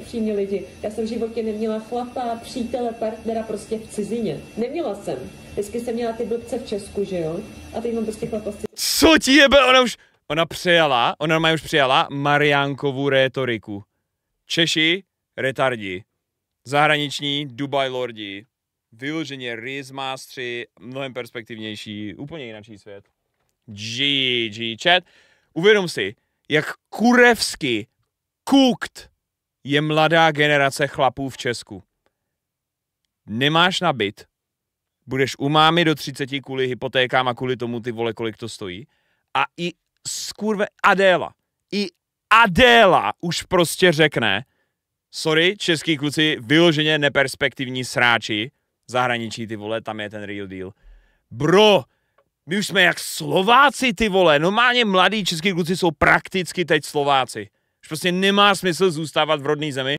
upřímní lidi. Já jsem v životě neměla chlapa, přítele, partnera prostě v cizině. Neměla jsem. Vždycky jsem měla ty blbce v Česku, že jo? A teď mám prostě chlapa cizině. Co ti jebe? Ona už... Ona přijala, ona má už přijala Mariánkovou rétoriku. Češi, retardi. Zahraniční, Dubaj lordi. Vyloženě riz mástři, mnohem perspektivnější, úplně jiný svět. GG chat. Uvědom si, jak kurevsky cooked je mladá generace chlapů v Česku. Nemáš na byt, budeš u mámy do 30 kvůli hypotékám a kvůli tomu ty vole, kolik to stojí. A i skurve Adéla, i Adéla už prostě řekne, sorry, český kluci, vyloženě neperspektivní sráči, zahraničí ty vole, tam je ten real deal. Bro, my už jsme jak Slováci, ty vole. Normálně mladí český kluci jsou prakticky teď Slováci. Už prostě nemá smysl zůstávat v rodné zemi,